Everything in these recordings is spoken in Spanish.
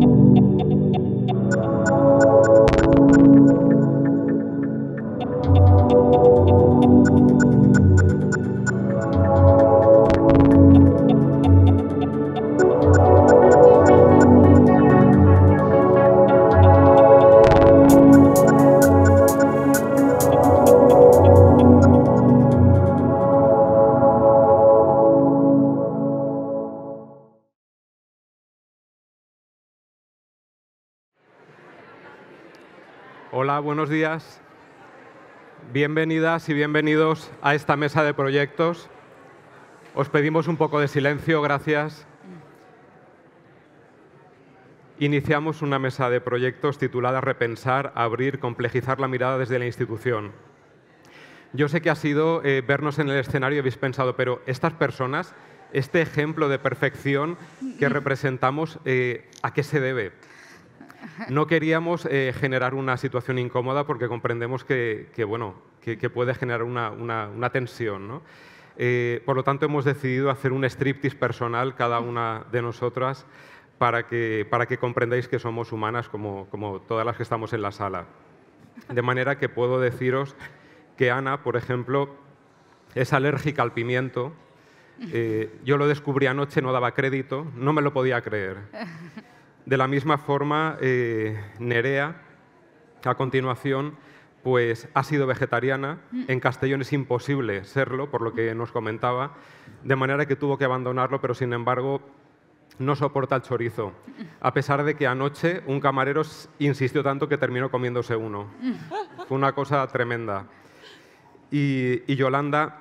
thank you Bienvenidas y bienvenidos a esta mesa de proyectos. Os pedimos un poco de silencio, gracias. Iniciamos una mesa de proyectos titulada Repensar, Abrir, Complejizar la mirada desde la institución. Yo sé que ha sido eh, vernos en el escenario y habéis pensado, pero estas personas, este ejemplo de perfección que representamos, eh, ¿a qué se debe? No queríamos eh, generar una situación incómoda porque comprendemos que, bueno, que, puede generar una, tensión. Eh, por lo tanto, hemos decidido hacer un striptease personal cada una de nosotras para que, para que comprendáis que somos humanas como, todas las que estamos en la sala. De manera que puedo deciros que Ana, por ejemplo, es alérgica al pimiento. Eh, yo lo descubrí anoche, no daba crédito, no me lo podía creer. De la misma forma, eh, Nerea, a continuación, pues ha sido vegetariana. Mm. En Castellón es imposible serlo, por lo que nos comentaba, de manera que tuvo que abandonarlo, pero sin embargo no soporta el chorizo, a pesar de que anoche un camarero insistió tanto que terminó comiéndose uno. Mm. Fue una cosa tremenda. Y, y Yolanda,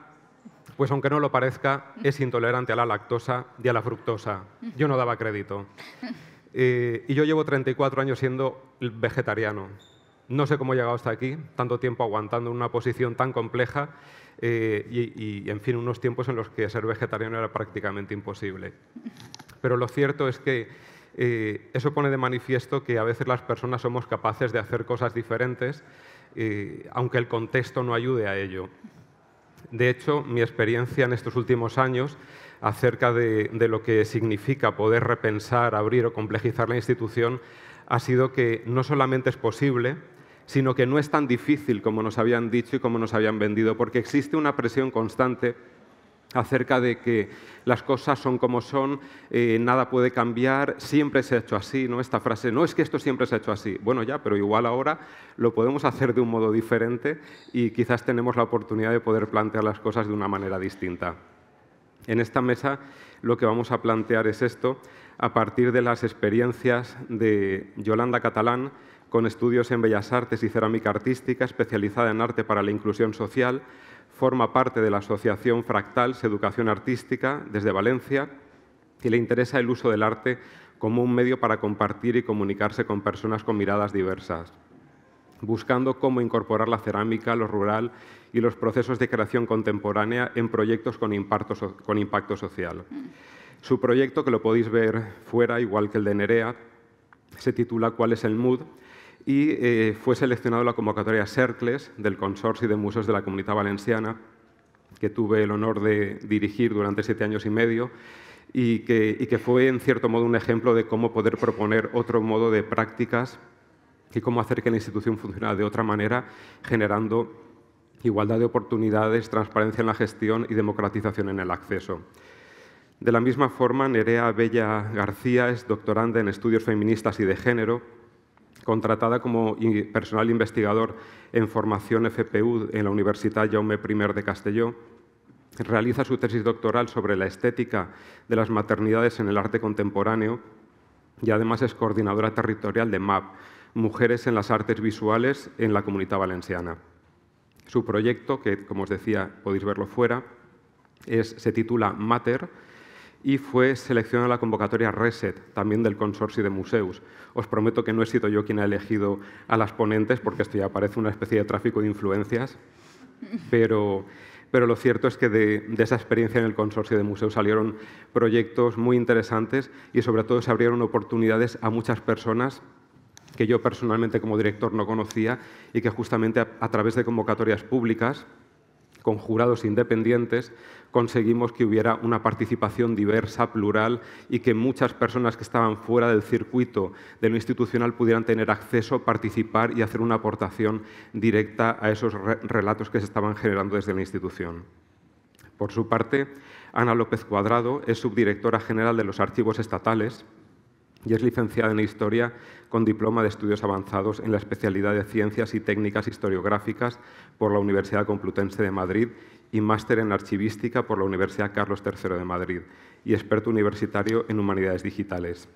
pues aunque no lo parezca, es intolerante a la lactosa y a la fructosa. Yo no daba crédito. Eh, y yo llevo 34 años siendo vegetariano. No sé cómo he llegado hasta aquí, tanto tiempo aguantando una posición tan compleja eh, y, en fin, unos tiempos en los que ser vegetariano era prácticamente imposible. Pero lo cierto es que eh, eso pone de manifiesto que a veces las personas somos capaces de hacer cosas diferentes, aunque el contexto no ayude a ello. De hecho, mi experiencia en estos últimos años acerca de, lo que significa poder repensar, abrir o complejizar la institución ha sido que no solamente es posible, sino que no es tan difícil como nos habían dicho y como nos habían vendido, porque existe una presión constante acerca de que las cosas son como son, eh, nada puede cambiar, siempre se ha hecho así, ¿no? Esta frase, no es que esto siempre se ha hecho así, bueno ya, pero igual ahora lo podemos hacer de un modo diferente y quizás tenemos la oportunidad de poder plantear las cosas de una manera distinta. En esta mesa lo que vamos a plantear es esto a partir de las experiencias de Yolanda Catalán con estudios en Bellas Artes y Cerámica Artística, especializada en arte para la inclusión social, forma parte de la Asociación Fractals Educación Artística desde Valencia y le interesa el uso del arte como un medio para compartir y comunicarse con personas con miradas diversas, buscando cómo incorporar la cerámica, lo rural y los procesos de creación contemporánea en proyectos con, impacto, con impacto social. Mm. Su proyecto, que lo podéis ver fuera, igual que el de Nerea, se titula ¿Cuál es el mood? y eh, fue seleccionado la convocatoria Cercles del Consorcio de Museos de la Comunidad Valenciana, que tuve el honor de dirigir durante siete años y medio y que, y que fue en cierto modo un ejemplo de cómo poder proponer otro modo de prácticas y cómo hacer que la institución funcionara de otra manera, generando igualdad de oportunidades, transparencia en la gestión y democratización en el acceso. De la misma forma, Nerea Bella García es doctoranda en estudios feministas y de género, contratada como personal investigador en formación FPU en la Universidad Jaume I de Castelló. Realiza su tesis doctoral sobre la estética de las maternidades en el arte contemporáneo y además es coordinadora territorial de MAP, Mujeres en las Artes Visuales en la Comunidad Valenciana. Su proyecto, que como os decía podéis verlo fuera, se titula Mater y fue seleccionada la convocatoria Reset, también del Consorcio de Museos. Os prometo que no he sido yo quien ha elegido a las ponentes, porque esto ya parece una especie de tráfico de influencias, pero, lo cierto es que de, de, esa experiencia en el Consorcio de Museos salieron proyectos muy interesantes y sobre todo se abrieron oportunidades a muchas personas que yo personalmente como director no conocía y que justamente a, través de convocatorias públicas con jurados independientes, conseguimos que hubiera una participación diversa, plural, y que muchas personas que estaban fuera del circuito de lo institucional pudieran tener acceso, participar y hacer una aportación directa a esos relatos que se estaban generando desde la institución. Por su parte, Ana López Cuadrado es subdirectora general de los archivos estatales y es licenciada en Historia con diploma de estudios avanzados en la especialidad de Ciencias y Técnicas Historiográficas por la Universidad Complutense de Madrid y máster en Archivística por la Universidad Carlos III de Madrid y experto universitario en Humanidades Digitales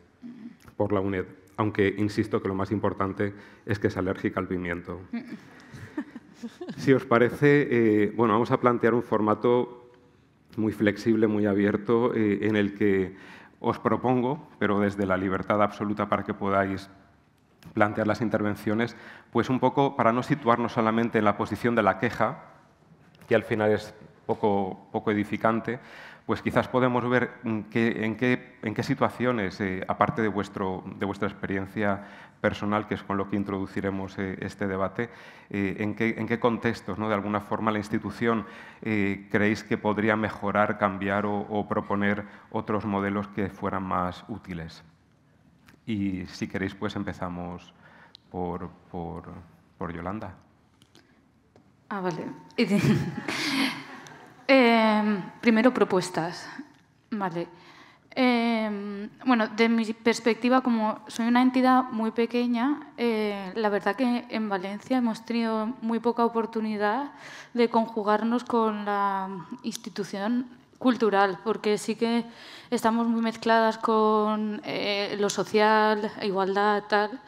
por la UNED, aunque insisto que lo más importante es que es alérgica al pimiento. Si os parece, eh, bueno, vamos a plantear un formato muy flexible, muy abierto, eh, en el que os propongo, pero desde la libertad absoluta para que podáis plantear las intervenciones, pues un poco para no situarnos solamente en la posición de la queja, que al final es poco, edificante, pues quizás podemos ver en qué, situaciones, eh, aparte de, vuestro, de, vuestra experiencia personal, que es con lo que introduciremos eh, este debate, eh, en, qué, contextos, ¿no? de alguna forma, la institución creéis que podría mejorar, cambiar o, proponer otros modelos que fueran más útiles. Y si queréis, pues empezamos por, por Yolanda. Ah, vale. Em, primero, propuestas. Vale. Em, bueno, de mi perspectiva, como soy una entidad muy pequeña, eh, la verdad que en Valencia hemos tenido muy poca oportunidad de conjugarnos con la institución cultural, porque sí que estamos muy mezcladas con eh, lo social, igualdad, tal.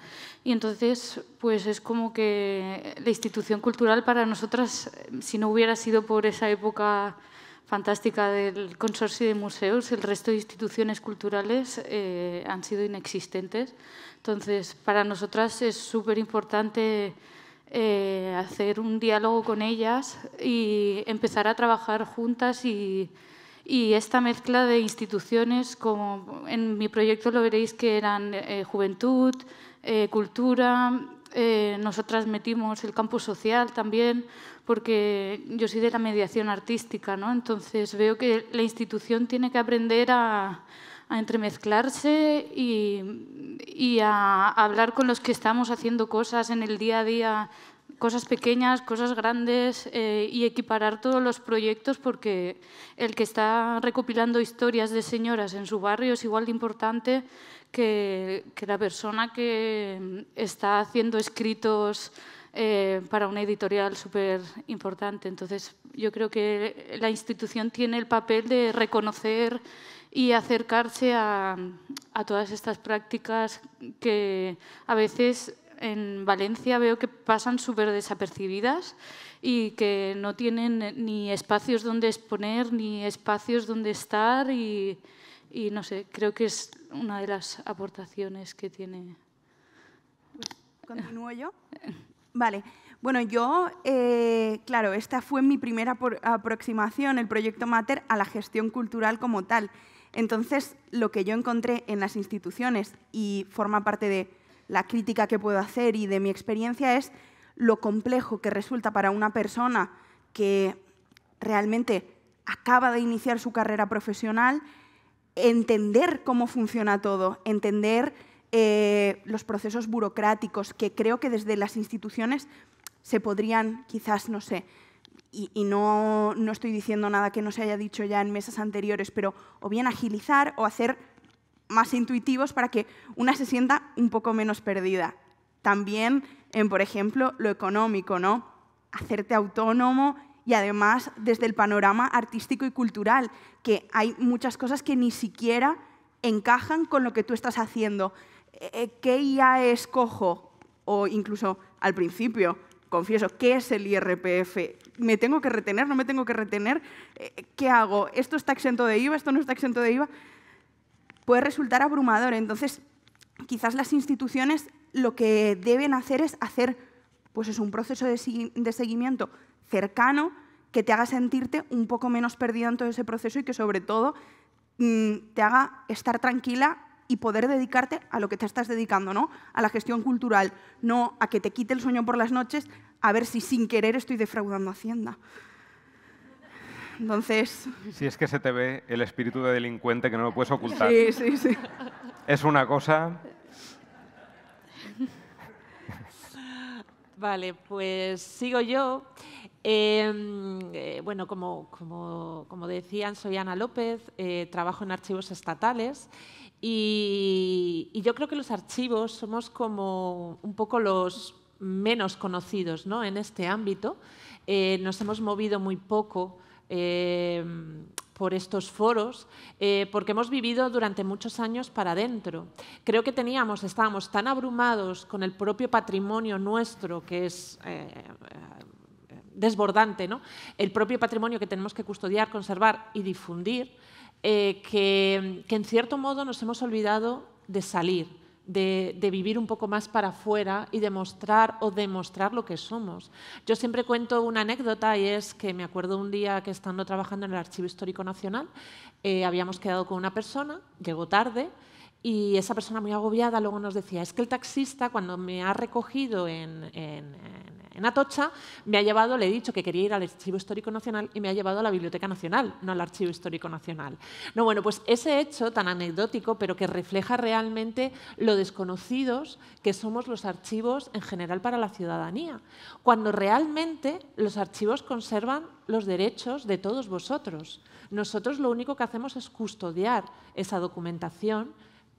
Y entonces, pues es como que la institución cultural para nosotras, si no hubiera sido por esa época fantástica del consorcio de museos, el resto de instituciones culturales eh, han sido inexistentes. Entonces, para nosotras es súper importante eh, hacer un diálogo con ellas y empezar a trabajar juntas y y esta mezcla de instituciones, como en mi proyecto lo veréis que eran eh, juventud, eh, cultura, eh, nosotras metimos el campo social también, porque yo soy de la mediación artística, ¿no? entonces veo que la institución tiene que aprender a, entremezclarse y, a hablar con los que estamos haciendo cosas en el día a día cosas pequeñas, cosas grandes eh, y equiparar todos los proyectos porque el que está recopilando historias de señoras en su barrio es igual de importante que, la persona que está haciendo escritos eh, para una editorial súper importante. Entonces, yo creo que la institución tiene el papel de reconocer y acercarse a, a todas estas prácticas que a veces en Valencia veo que pasan súper desapercibidas y que no tienen ni espacios donde exponer, ni espacios donde estar y, no sé, creo que es una de las aportaciones que tiene. ¿Continúo yo? Vale. Bueno, yo, eh, claro, esta fue mi primera aproximación, el proyecto Mater, a la gestión cultural como tal. Entonces, lo que yo encontré en las instituciones y forma parte de la crítica que puedo hacer y de mi experiencia es lo complejo que resulta para una persona que realmente acaba de iniciar su carrera profesional entender cómo funciona todo, entender eh, los procesos burocráticos que creo que desde las instituciones se podrían quizás, no sé, y, no, no estoy diciendo nada que no se haya dicho ya en mesas anteriores, pero o bien agilizar o hacer más intuitivos para que una se sienta un poco menos perdida. También en, por ejemplo, lo económico, ¿no? Hacerte autónomo y además desde el panorama artístico y cultural, que hay muchas cosas que ni siquiera encajan con lo que tú estás haciendo. Eh, eh, ¿Qué IA escojo? O incluso al principio, confieso, ¿qué es el IRPF? ¿Me tengo que retener? ¿No me tengo que retener? Eh, ¿Qué hago? ¿Esto está exento de IVA? ¿Esto no está exento de IVA? puede resultar abrumador. Entonces, quizás las instituciones lo que deben hacer es hacer pues es un proceso de seguimiento cercano que te haga sentirte un poco menos perdido en todo ese proceso y que sobre todo mm, te haga estar tranquila y poder dedicarte a lo que te estás dedicando, ¿no? A la gestión cultural, no a que te quite el sueño por las noches a ver si sin querer estoy defraudando Hacienda. Entonces... Si es que se te ve el espíritu de delincuente que no lo puedes ocultar. Sí, sí, sí. Es una cosa... Vale, pues sigo yo. Em, eh, bueno, como, decían, soy Ana López, eh, trabajo en archivos estatales y, yo creo que los archivos somos como un poco los menos conocidos ¿no? en este ámbito. Eh, nos hemos movido muy poco eh, por estos foros, eh, porque hemos vivido durante muchos años para adentro. Creo que teníamos, estábamos tan abrumados con el propio patrimonio nuestro, que es eh, desbordante, ¿no? el propio patrimonio que tenemos que custodiar, conservar y difundir, que, que en cierto modo nos hemos olvidado de salir de, vivir un poco más para afuera y demostrar o demostrar lo que somos. Yo siempre cuento una anécdota y es que me acuerdo un día que estando trabajando en el Archivo Histórico Nacional, eh, habíamos quedado con una persona, llegó tarde y esa persona muy agobiada luego nos decía, es que el taxista cuando me ha recogido en en Atocha me ha llevado, le he dicho que quería ir al Archivo Histórico Nacional y me ha llevado a la Biblioteca Nacional, no al Archivo Histórico Nacional. No, bueno, pues ese hecho tan anecdótico, pero que refleja realmente lo desconocidos que somos los archivos en general para la ciudadanía, cuando realmente los archivos conservan los derechos de todos vosotros. Nosotros lo único que hacemos es custodiar esa documentación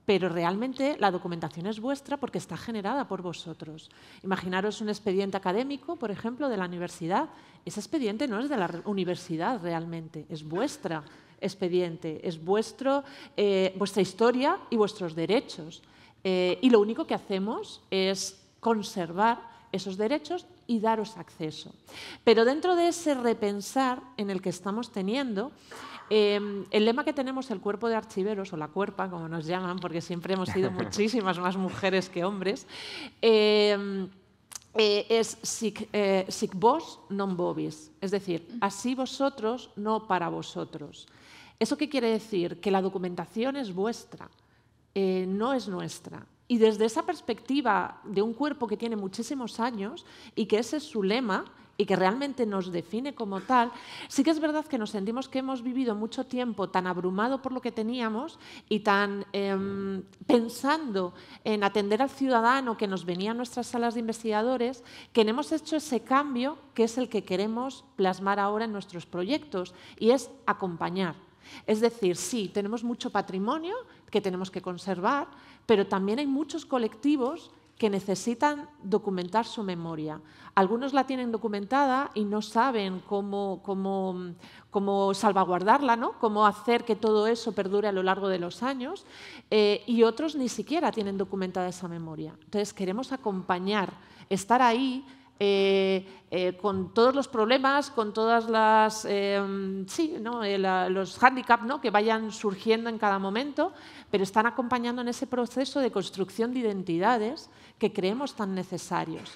pero realmente la documentación es vuestra porque está generada por vosotros. Imaginaros un expediente académico, por ejemplo, de la universidad. Ese expediente no es de la universidad realmente, es vuestra expediente, es vuestro, eh, vuestra historia y vuestros derechos. Eh, y lo único que hacemos es conservar esos derechos y daros acceso. Pero dentro de ese repensar en el que estamos teniendo, Em, el lema que tenemos el cuerpo de archiveros, o la cuerpa, como nos llaman, porque siempre hemos sido muchísimas más mujeres que hombres, em, eh, es eh, sic, vos non vobis, es decir, así vosotros, no para vosotros. ¿Eso qué quiere decir? Que la documentación es vuestra, eh, no es nuestra. Y desde esa perspectiva de un cuerpo que tiene muchísimos años y que ese es su lema, y que realmente nos define como tal, sí que es verdad que nos sentimos que hemos vivido mucho tiempo tan abrumado por lo que teníamos y tan em, pensando en atender al ciudadano que nos venía a nuestras salas de investigadores, que hemos hecho ese cambio que es el que queremos plasmar ahora en nuestros proyectos y es acompañar. Es decir, sí, tenemos mucho patrimonio que tenemos que conservar, pero también hay muchos colectivos que necesitan documentar su memoria. Algunos la tienen documentada y no saben cómo, cómo, cómo salvaguardarla, ¿no? cómo hacer que todo eso perdure a lo largo de los años, eh, y otros ni siquiera tienen documentada esa memoria. Entonces queremos acompañar, estar ahí, eh, eh, con todos los problemas, con todas las sí, ¿no? los handicaps ¿no? que vayan surgiendo en cada momento, pero están acompañando en ese proceso de construcción de identidades que creemos tan necesarios.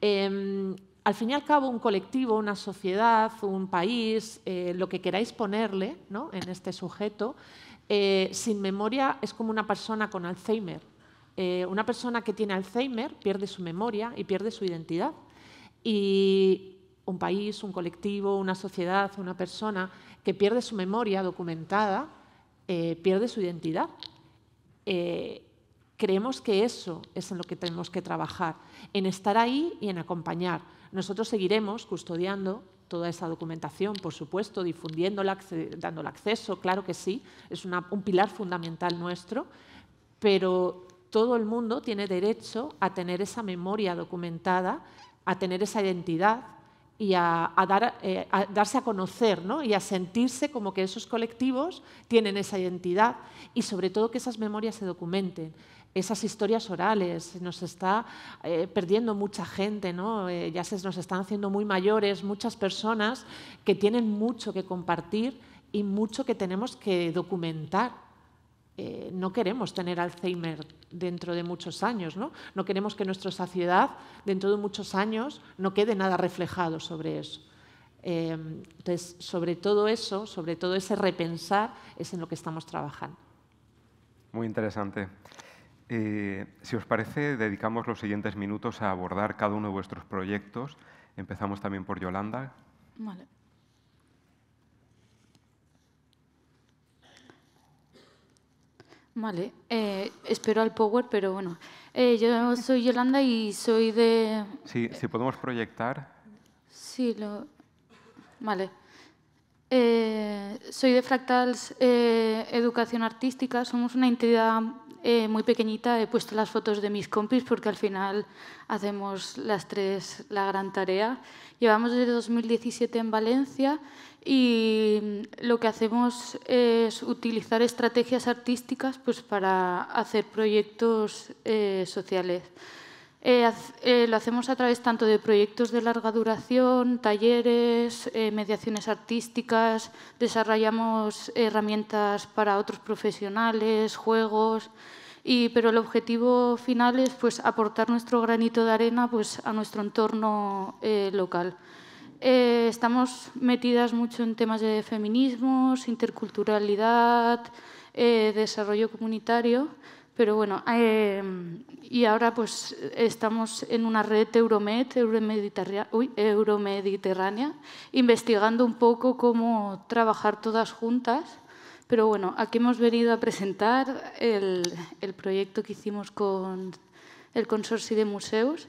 Em, al fin y al cabo, un colectivo, una sociedad, un país, eh, lo que queráis ponerle ¿no? en este sujeto, eh, sin memoria es como una persona con Alzheimer. Eh, una persona que tiene Alzheimer pierde su memoria y pierde su identidad. Y un país, un colectivo, una sociedad, una persona que pierde su memoria documentada, pierde su identidad. Creemos que eso es en lo que tenemos que trabajar, en estar ahí y en acompañar. Nosotros seguiremos custodiando toda esa documentación, por supuesto, difundiéndola, dándole acceso, claro que sí, es un pilar fundamental nuestro, pero todo el mundo tiene derecho a tener esa memoria documentada, a tener esa identidad y a, a eh, darse a conocer y a sentirse como que esos colectivos tienen esa identidad y sobre todo que esas memorias se documenten esas historias orales. Nos está eh, perdiendo mucha gente, ¿no? Eh, ya se nos están haciendo muy mayores muchas personas que tienen mucho que compartir y mucho que tenemos que documentar. Eh, no queremos tener Alzheimer dentro de muchos años, ¿no? No queremos que nuestra sociedad dentro de muchos años no quede nada reflejado sobre eso. entonces, sobre todo eso, sobre todo ese repensar, es en lo que estamos trabajando. Muy interesante. Eh, si os parece, dedicamos los siguientes minutos a abordar cada uno de vuestros proyectos. Empezamos también por Yolanda. Vale. Eh, espero al Power, pero bueno. Eh, yo soy Yolanda y soy de... Sí, si podemos proyectar. Sí, lo... Vale. soy de Fractals Educación Artística. Somos una entidad eh, muy pequeñita he puesto las fotos de mis compis porque al final hacemos las tres la gran tarea. Llevamos desde 2017 en Valencia y lo que hacemos es utilizar estrategias artísticas pues, para hacer proyectos eh, sociales. Eh, eh, lo hacemos a través tanto de proyectos de larga duración, talleres, eh, mediaciones artísticas, desarrollamos herramientas para otros profesionales, juegos, pero el objetivo final es pues, aportar nuestro granito de arena pues, a nuestro entorno local. estamos metidas mucho en temas de feminismos, interculturalidad, desarrollo comunitario, pero bueno, em, y ahora pues estamos en una red Euromed, euromediterránea, investigando un poco cómo trabajar todas juntas. Pero bueno, aquí hemos venido a presentar el, el proyecto que hicimos con el Consorcio de Museos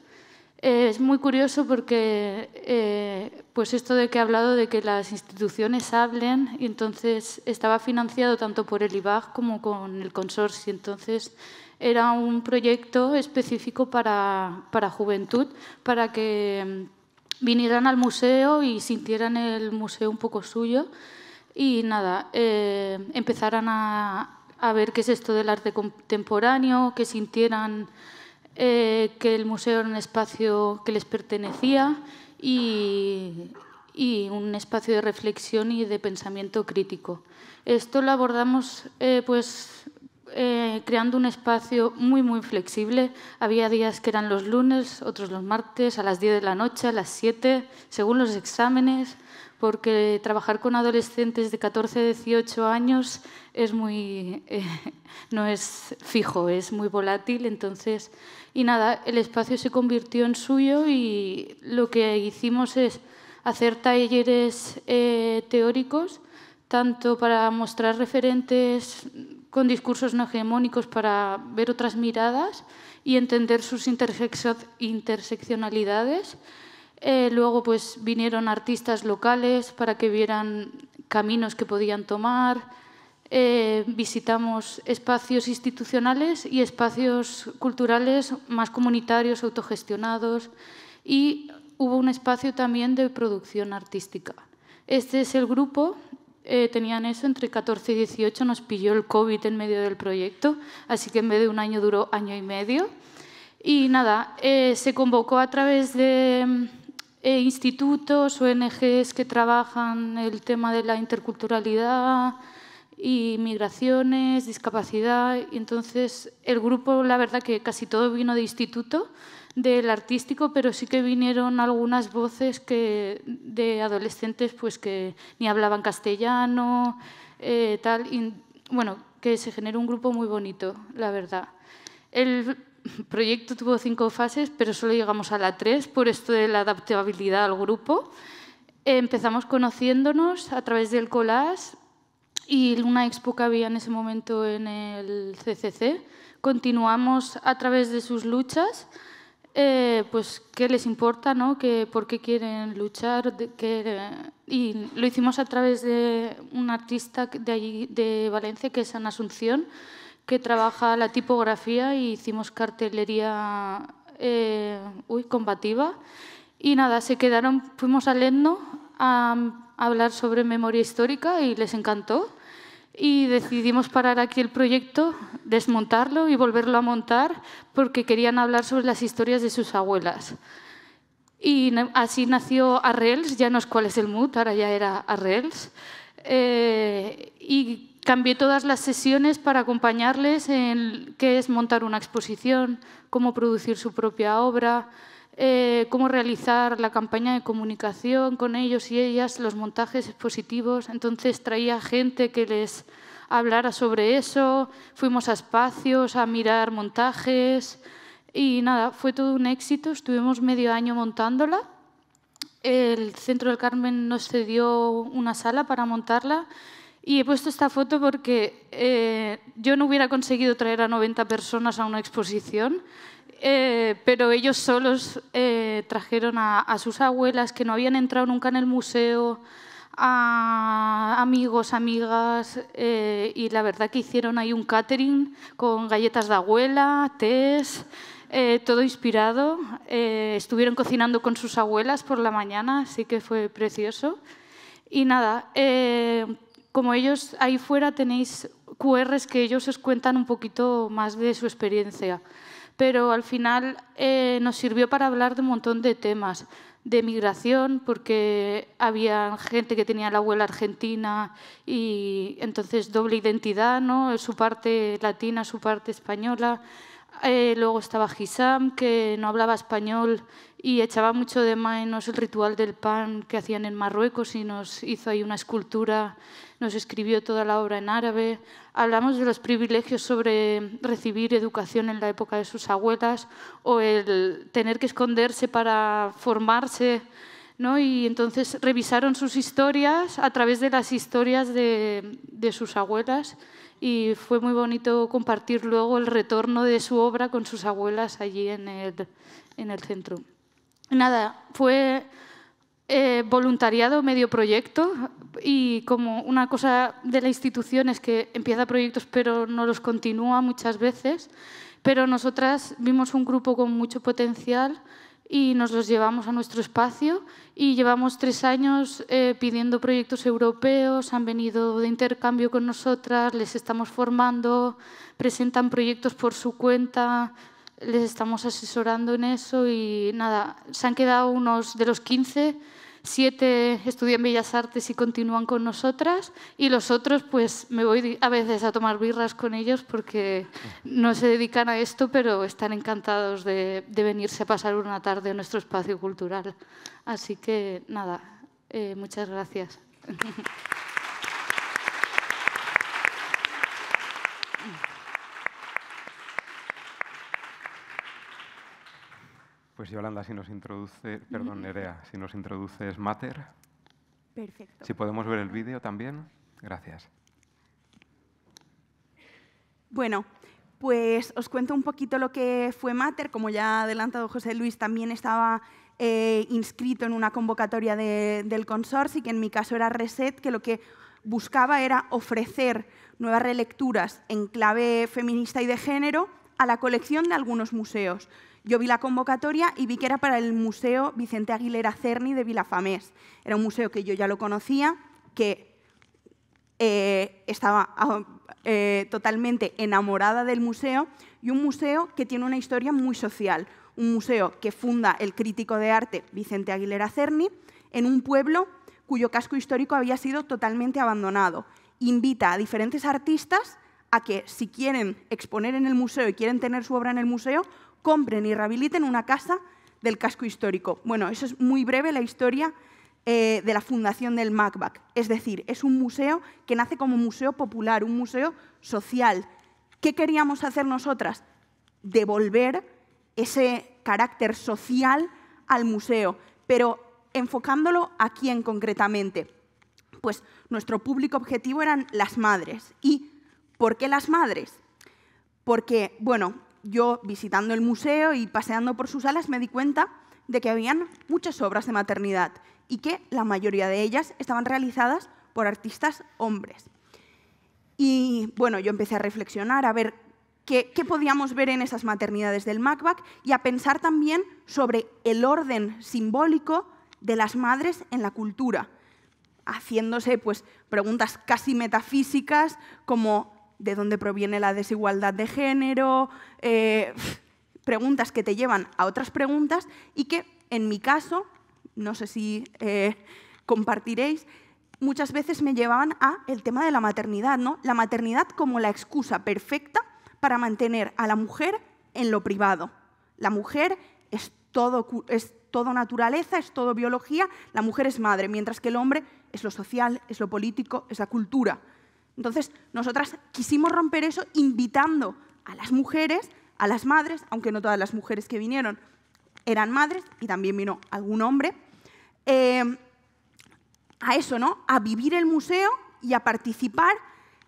eh, es muy curioso porque, eh, pues esto de que he hablado de que las instituciones hablen, y entonces estaba financiado tanto por el IBAG como con el consorcio. Entonces era un proyecto específico para, para juventud, para que vinieran al museo y sintieran el museo un poco suyo. Y nada, eh, empezaran a, a ver qué es esto del arte contemporáneo, que sintieran eh, que el museo era un espacio que les pertenecía y, un espacio de reflexión y de pensamiento crítico. Esto lo abordamos eh, pues, eh, creando un espacio muy, muy flexible. Había días que eran los lunes, otros los martes, a las 10 de la noche, a las 7, según los exámenes, porque trabajar con adolescentes de 14 18 años es muy, no es fijo, es muy volátil. Entonces, y nada, el espacio se convirtió en suyo y lo que hicimos es hacer talleres eh, teóricos, tanto para mostrar referentes con discursos no hegemónicos para ver otras miradas y entender sus interseccionalidades. Eh, luego pues vinieron artistas locales para que vieran caminos que podían tomar, eh, visitamos espacios institucionales y espacios culturales más comunitarios, autogestionados y hubo un espacio también de producción artística. Este es el grupo, eh, tenían eso entre 14 y 18, nos pilló el COVID en medio del proyecto, así que en vez de un año duró año y medio. Y nada, eh, se convocó a través de institutos, ONGs que trabajan el tema de la interculturalidad, y migraciones, discapacidad. Entonces, el grupo, la verdad que casi todo vino de instituto, del artístico, pero sí que vinieron algunas voces que, de adolescentes pues, que ni hablaban castellano, eh, tal. Y, bueno, que se generó un grupo muy bonito, la verdad. El proyecto tuvo cinco fases, pero solo llegamos a la tres por esto de la adaptabilidad al grupo. Empezamos conociéndonos a través del collage, y una expo que había en ese momento en el CCC. Continuamos a través de sus luchas, eh, pues qué les importa, ¿no? qué ¿Por qué quieren luchar? y lo hicimos a través de un artista de, allí, de Valencia, que es Ana Asunción, que trabaja la tipografía y hicimos cartelería eh, combativa. Y nada, se quedaron, fuimos a Lenno a hablar sobre memoria histórica y les encantó y decidimos parar aquí el proyecto, desmontarlo y volverlo a montar porque querían hablar sobre las historias de sus abuelas. Y así nació Arrels, ya no es cuál es el mood, ahora ya era Arrels. Eh, y cambié todas las sesiones para acompañarles en qué es montar una exposición, cómo producir su propia obra, eh, cómo realizar la campaña de comunicación con ellos y ellas, los montajes expositivos. Entonces traía gente que les hablara sobre eso, fuimos a espacios a mirar montajes y nada, fue todo un éxito, estuvimos medio año montándola. El Centro del Carmen nos cedió una sala para montarla y he puesto esta foto porque eh, yo no hubiera conseguido traer a 90 personas a una exposición, eh, pero ellos solos eh, trajeron a, sus abuelas que no habían entrado nunca en el museo, a amigos, amigas, eh, y la verdad que hicieron ahí un catering con galletas de abuela, tés, todo inspirado. estuvieron cocinando con sus abuelas por la mañana, así que fue precioso. Y nada, como ellos ahí fuera tenéis QRs que ellos os cuentan un poquito más de su experiencia pero al final eh, nos sirvió para hablar de un montón de temas, de migración, porque había gente que tenía la abuela argentina y entonces doble identidad, ¿no? su parte latina, su parte española. Eh, luego estaba Gisam, que no hablaba español y echaba mucho de menos el ritual del pan que hacían en Marruecos y nos hizo ahí una escultura, nos escribió toda la obra en árabe. Hablamos de los privilegios sobre recibir educación en la época de sus abuelas o el tener que esconderse para formarse. ¿no? Y entonces revisaron sus historias a través de las historias de, sus abuelas y fue muy bonito compartir luego el retorno de su obra con sus abuelas allí en el, en el centro. Nada, fue eh, voluntariado, medio proyecto, y como una cosa de la institución es que empieza proyectos pero no los continúa muchas veces, pero nosotras vimos un grupo con mucho potencial y nos los llevamos a nuestro espacio y llevamos tres años eh, pidiendo proyectos europeos, han venido de intercambio con nosotras, les estamos formando, presentan proyectos por su cuenta, les estamos asesorando en eso y nada, se han quedado unos de los 15, siete estudian Bellas Artes y continúan con nosotras y los otros pues me voy a veces a tomar birras con ellos porque no se dedican a esto pero están encantados de, de venirse a pasar una tarde en nuestro espacio cultural. Así que nada, eh, muchas gracias. Pues Yolanda, si nos introduce, perdón, Nerea, si nos introduces Mater. Perfecto. Si podemos ver el vídeo también. Gracias. Bueno, pues os cuento un poquito lo que fue Mater. Como ya ha adelantado José Luis, también estaba eh, inscrito en una convocatoria del consorcio, que en mi caso era Reset, que lo que buscaba era ofrecer nuevas relecturas en clave feminista y de género a la colección de algunos museos. Yo vi la convocatoria y vi que era para el Museo Vicente Aguilera Cerni de Vilafamés. Era un museo que yo ya lo conocía, que eh, estaba ah, eh, totalmente enamorada del museo y un museo que tiene una historia muy social. Un museo que funda el crítico de arte Vicente Aguilera Cerni en un pueblo cuyo casco histórico había sido totalmente abandonado. Invita a diferentes artistas a que si quieren exponer en el museo y quieren tener su obra en el museo, compren y rehabiliten una casa del casco histórico. Bueno, eso es muy breve la historia eh, de la fundación del MACBAC. Es decir, es un museo que nace como museo popular, un museo social. ¿Qué queríamos hacer nosotras? Devolver ese carácter social al museo, pero enfocándolo a quién concretamente. Pues nuestro público objetivo eran las madres y ¿Por qué las madres? Porque, bueno, yo visitando el museo y paseando por sus salas me di cuenta de que había muchas obras de maternidad y que la mayoría de ellas estaban realizadas por artistas hombres. Y bueno, yo empecé a reflexionar, a ver qué, podíamos ver en esas maternidades del MacBac y a pensar también sobre el orden simbólico de las madres en la cultura, haciéndose pues, preguntas casi metafísicas como de dónde proviene la desigualdad de género, eh, preguntas que te llevan a otras preguntas y que en mi caso, no sé si eh, compartiréis, muchas veces me llevaban a el tema de la maternidad, ¿no? La maternidad como la excusa perfecta para mantener a la mujer en lo privado. La mujer es todo, es todo naturaleza, es todo biología, la mujer es madre, mientras que el hombre es lo social, es lo político, es la cultura. Entonces, nosotras quisimos romper eso invitando a las mujeres, a las madres, aunque no todas las mujeres que vinieron eran madres, y también vino algún hombre, eh, a eso, ¿no? A vivir el museo y a participar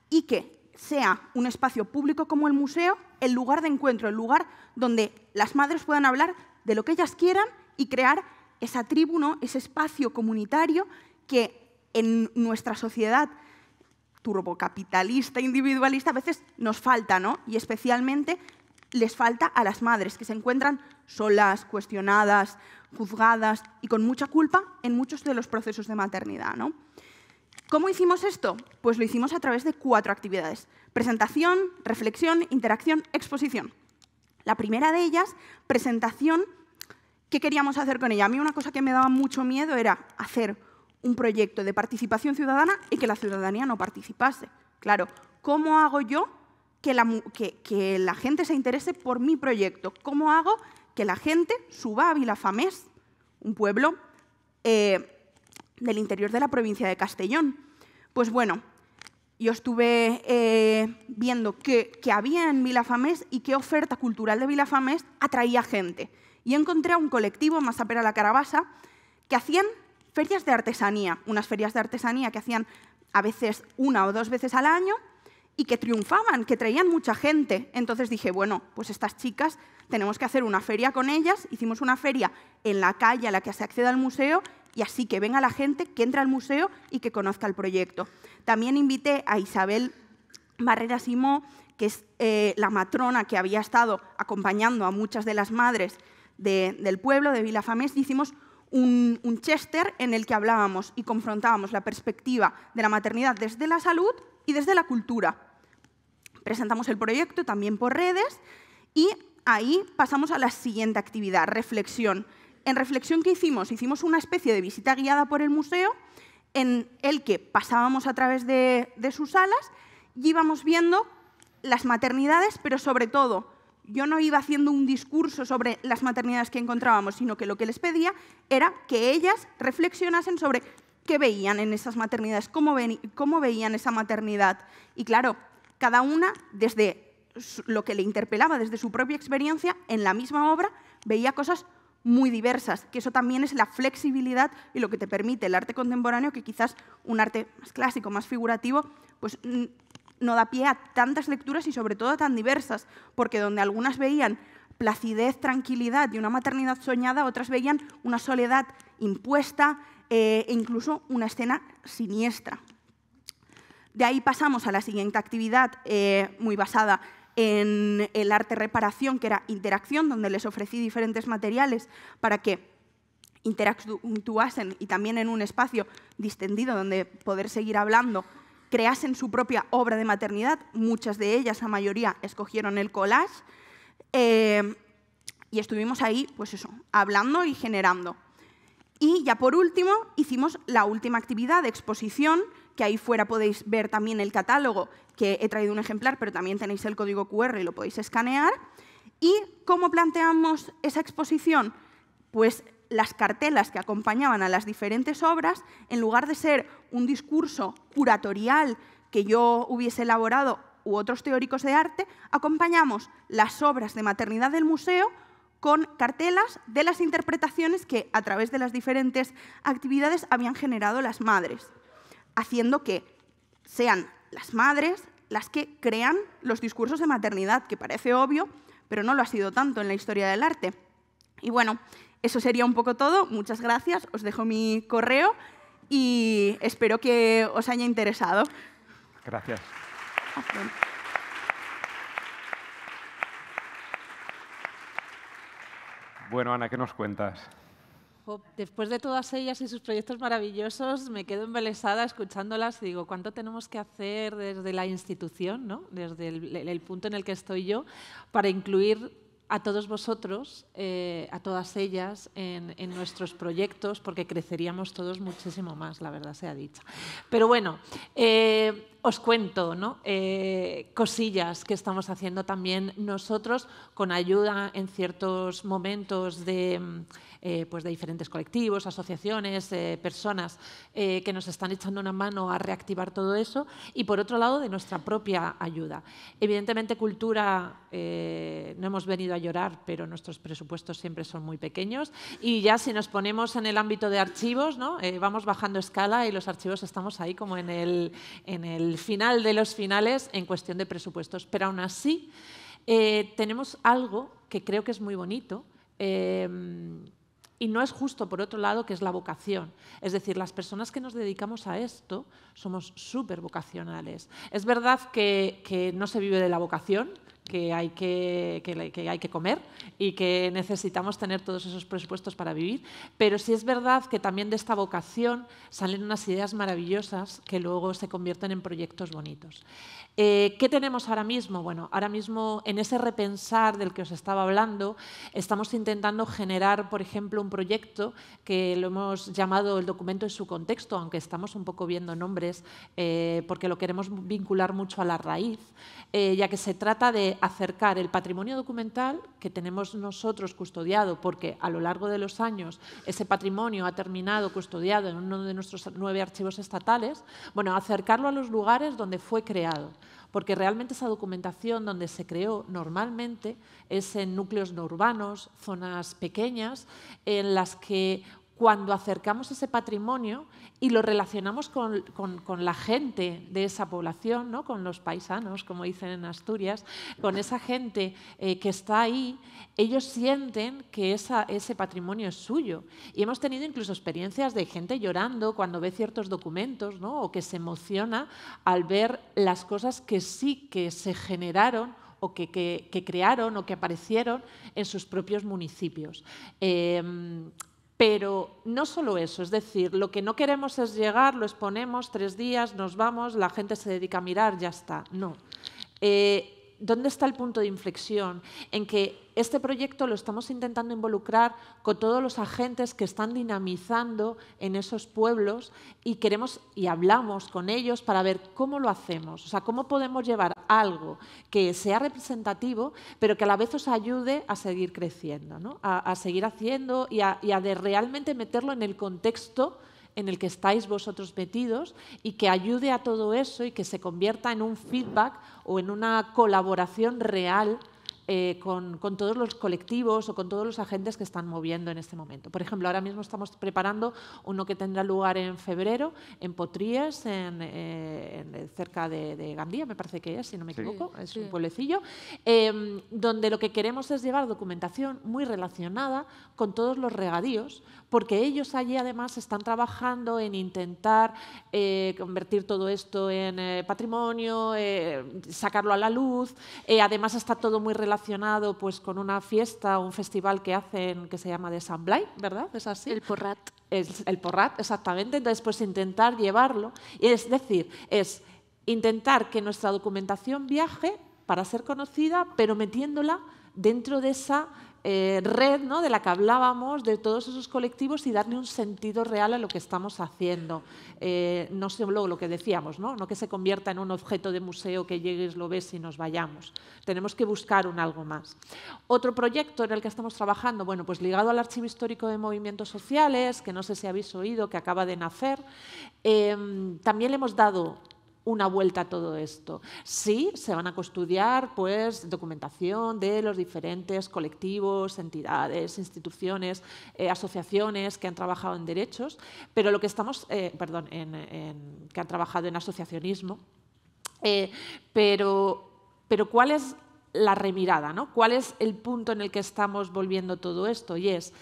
y que sea un espacio público como el museo el lugar de encuentro, el lugar donde las madres puedan hablar de lo que ellas quieran y crear esa tribu, ese espacio comunitario que en nuestra sociedad turbocapitalista, individualista, a veces nos falta, ¿no? Y especialmente les falta a las madres, que se encuentran solas, cuestionadas, juzgadas y con mucha culpa en muchos de los procesos de maternidad. ¿no? ¿Cómo hicimos esto? Pues lo hicimos a través de cuatro actividades. Presentación, reflexión, interacción, exposición. La primera de ellas, presentación, ¿qué queríamos hacer con ella? A mí una cosa que me daba mucho miedo era hacer un proyecto de participación ciudadana y que la ciudadanía no participase. Claro, ¿cómo hago yo que la, gente se interese por mi proyecto? ¿Cómo hago que la gente suba a Vilafamés, un pueblo eh, del interior de la provincia de Castellón? Pues bueno, yo estuve eh, viendo qué había en Vilafamés y qué oferta cultural de Vilafamés atraía gente. Y encontré a un colectivo, Masapera la carabasa, que hacían Ferias de artesanía, unas ferias de artesanía que hacían a veces una o dos veces al año y que triunfaban, que traían mucha gente. Entonces dije, bueno, pues estas chicas tenemos que hacer una feria con ellas. Hicimos una feria en la calle a la que se accede al museo y así que venga la gente, que entra al museo y que conozca el proyecto. También invité a Isabel Barrera Simó, que es eh, la matrona que había estado acompañando a muchas de las madres del pueblo de Vilafamés, hicimos un, Chester en el que hablábamos y confrontábamos la perspectiva de la maternidad desde la salud y desde la cultura. Presentamos el proyecto también por redes y ahí pasamos a la siguiente actividad, reflexión. En reflexión, que hicimos? Hicimos una especie de visita guiada por el museo en el que pasábamos a través de, de sus salas y íbamos viendo las maternidades, pero sobre todo yo no iba haciendo un discurso sobre las maternidades que encontrábamos, sino que lo que les pedía era que ellas reflexionasen sobre qué veían en esas maternidades, cómo, cómo veían esa maternidad. Y claro, cada una desde lo que le interpelaba, desde su propia experiencia, en la misma obra veía cosas muy diversas, que eso también es la flexibilidad y lo que te permite el arte contemporáneo, que quizás un arte más clásico, más figurativo, pues mm, no da pie a tantas lecturas y sobre todo tan diversas, porque donde algunas veían placidez, tranquilidad y una maternidad soñada, otras veían una soledad impuesta eh, e incluso una escena siniestra. De ahí pasamos a la siguiente actividad eh, muy basada en el arte reparación, que era interacción, donde les ofrecí diferentes materiales para que interactuasen y también en un espacio distendido donde poder seguir hablando creasen su propia obra de maternidad. Muchas de ellas, la mayoría, escogieron el collage. Eh, y estuvimos ahí, pues eso, hablando y generando. Y ya por último, hicimos la última actividad de exposición, que ahí fuera podéis ver también el catálogo, que he traído un ejemplar, pero también tenéis el código QR y lo podéis escanear. ¿Y cómo planteamos esa exposición? Pues las cartelas que acompañaban a las diferentes obras, en lugar de ser un discurso curatorial que yo hubiese elaborado u otros teóricos de arte, acompañamos las obras de maternidad del museo con cartelas de las interpretaciones que a través de las diferentes actividades habían generado las madres, haciendo que sean las madres las que crean los discursos de maternidad, que parece obvio, pero no lo ha sido tanto en la historia del arte. Y bueno, eso sería un poco todo. Muchas gracias. Os dejo mi correo y espero que os haya interesado. Gracias. Bueno, Ana, ¿qué nos cuentas? Después de todas ellas y sus proyectos maravillosos, me quedo embelesada escuchándolas y digo, ¿cuánto tenemos que hacer desde la institución, ¿no? desde el, punto en el que estoy yo, para incluir a todos vosotros, eh, a todas ellas, en, nuestros proyectos, porque creceríamos todos muchísimo más, la verdad sea dicha. Pero bueno, eh, os cuento ¿no? Eh, cosillas que estamos haciendo también nosotros con ayuda en ciertos momentos de, mm, eh, pues de diferentes colectivos, asociaciones, eh, personas que nos están echando una mano a reactivar todo eso y por otro lado de nuestra propia ayuda. Evidentemente cultura, no hemos venido a llorar, pero nuestros presupuestos siempre son muy pequeños y ya si nos ponemos en el ámbito de archivos, ¿no? vamos bajando escala y los archivos estamos ahí como en el... En el final de los finales en cuestión de presupuestos. Pero aún así, eh, tenemos algo que creo que es muy bonito. Eh, y no es justo, por otro lado, que es la vocación. Es decir, las personas que nos dedicamos a esto somos súper vocacionales. Es verdad que no se vive de la vocación, que hay que, que, hay que comer y que necesitamos tener todos esos presupuestos para vivir. Pero sí es verdad que también de esta vocación salen unas ideas maravillosas que luego se convierten en proyectos bonitos. Eh, ¿Qué tenemos ahora mismo? Bueno, ahora mismo en ese repensar del que os estaba hablando, estamos intentando generar, por ejemplo, un proyecto que lo hemos llamado el documento en su contexto, aunque estamos un poco viendo nombres, eh, porque lo queremos vincular mucho a la raíz, eh, ya que se trata de acercar el patrimonio documental que tenemos nosotros custodiado, porque a lo largo de los años ese patrimonio ha terminado custodiado en uno de nuestros nueve archivos estatales, bueno, acercarlo a los lugares donde fue creado porque realmente esa documentación donde se creó normalmente es en núcleos no urbanos, zonas pequeñas, en las que cuando acercamos ese patrimonio y lo relacionamos con, con, la gente de esa población, ¿no? con los paisanos, como dicen en Asturias, con esa gente eh, que está ahí, ellos sienten que ese patrimonio es suyo. Y hemos tenido incluso experiencias de gente llorando cuando ve ciertos documentos ¿no? o que se emociona al ver las cosas que sí que se generaron o que, que, crearon o que aparecieron en sus propios municipios. Em, pero no solo eso, es decir, lo que no queremos es llegar, lo exponemos tres días, nos vamos, la gente se dedica a mirar, ya está. No. Eh, ¿Dónde está el punto de inflexión? En que este proyecto lo estamos intentando involucrar con todos los agentes que están dinamizando en esos pueblos y queremos y hablamos con ellos para ver cómo lo hacemos, o sea, cómo podemos llevar algo que sea representativo, pero que a la vez os ayude a seguir creciendo, a, seguir haciendo y a, de realmente meterlo en el contexto en el que estáis vosotros metidos y que ayude a todo eso y que se convierta en un feedback o en una colaboración real eh, con, todos los colectivos o con todos los agentes que están moviendo en este momento. Por ejemplo, ahora mismo estamos preparando uno que tendrá lugar en febrero en Potrías, en, eh, cerca de, Gandía, me parece que es, si no me equivoco, es un pueblecillo, em, donde lo que queremos es llevar documentación muy relacionada con todos los regadíos, porque ellos allí además están trabajando en intentar eh, convertir todo esto en patrimonio, sacarlo a la luz, además está todo muy relacionado relacionado pues, con una fiesta, o un festival que hacen que se llama de San Blay, ¿verdad? ¿Es así? El Porrat. el Porrat, exactamente. Entonces, pues intentar llevarlo. Es decir, es intentar que nuestra documentación viaje para ser conocida, pero metiéndola dentro de esa eh, red ¿no? de la que hablábamos, de todos esos colectivos y darle un sentido real a lo que estamos haciendo. Eh, no no solo lo que decíamos, ¿no? que se convierta en un objeto de museo que llegues, lo ves y nos vayamos. Tenemos que buscar un algo más. Otro proyecto en el que estamos trabajando, bueno, pues ligado al Archivo Histórico de Movimientos Sociales, que no sé si habéis oído, que acaba de nacer, eh, también le hemos dado una vuelta a todo esto. Sí, se van a custodiar pues, documentación de los diferentes colectivos, entidades, instituciones, eh, asociaciones que han trabajado en derechos, pero lo que estamos, eh, perdón, que han trabajado en asociacionismo. Eh, pero, pero ¿cuál es la remirada? ¿no? ¿Cuál es el punto en el que estamos volviendo todo esto? Y es,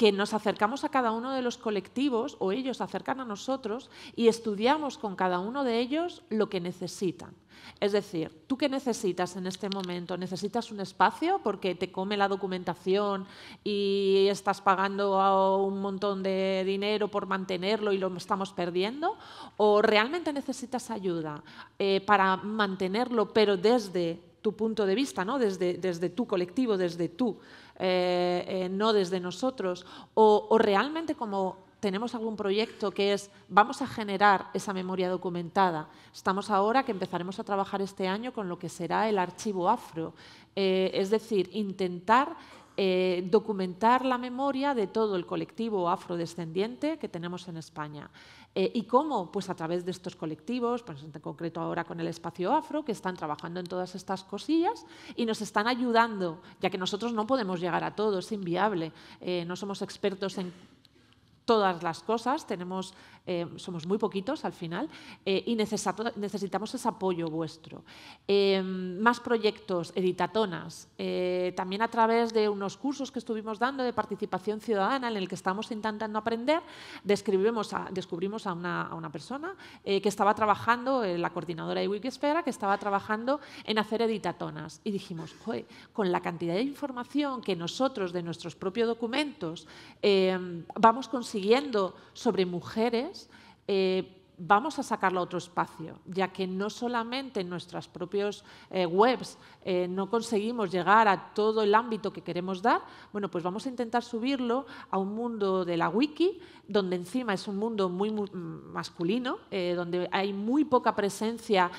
que nos acercamos a cada uno de los colectivos o ellos acercan a nosotros y estudiamos con cada uno de ellos lo que necesitan. Es decir, ¿tú qué necesitas en este momento? ¿Necesitas un espacio porque te come la documentación y estás pagando un montón de dinero por mantenerlo y lo estamos perdiendo? ¿O realmente necesitas ayuda eh, para mantenerlo pero desde tu punto de vista, ¿no? desde, desde tu colectivo, desde tú, eh, eh, no desde nosotros, o, realmente como tenemos algún proyecto que es vamos a generar esa memoria documentada. Estamos ahora que empezaremos a trabajar este año con lo que será el archivo afro, eh, es decir, intentar documentar la memoria de todo el colectivo afrodescendiente que tenemos en España. Eh, ¿Y cómo? Pues a través de estos colectivos, pues en concreto ahora con el espacio afro, que están trabajando en todas estas cosillas y nos están ayudando, ya que nosotros no podemos llegar a todo, es inviable. Eh, no somos expertos en todas las cosas, tenemos eh, somos muy poquitos al final, eh, y necesitamos ese apoyo vuestro. Eh, más proyectos, editatonas, también a través de unos cursos que estuvimos dando de participación ciudadana en el que estamos intentando aprender, descubrimos a una, persona que estaba trabajando, la coordinadora de Wikisfera, que estaba trabajando en hacer editatonas. Y dijimos, con la cantidad de información que nosotros de nuestros propios documentos vamos consiguiendo sobre mujeres, eh, vamos a sacarlo a otro espacio, ya que no solamente en nuestras propias eh, webs eh, no conseguimos llegar a todo el ámbito que queremos dar, bueno, pues vamos a intentar subirlo a un mundo de la wiki, donde encima es un mundo muy, masculino, donde hay muy poca presencia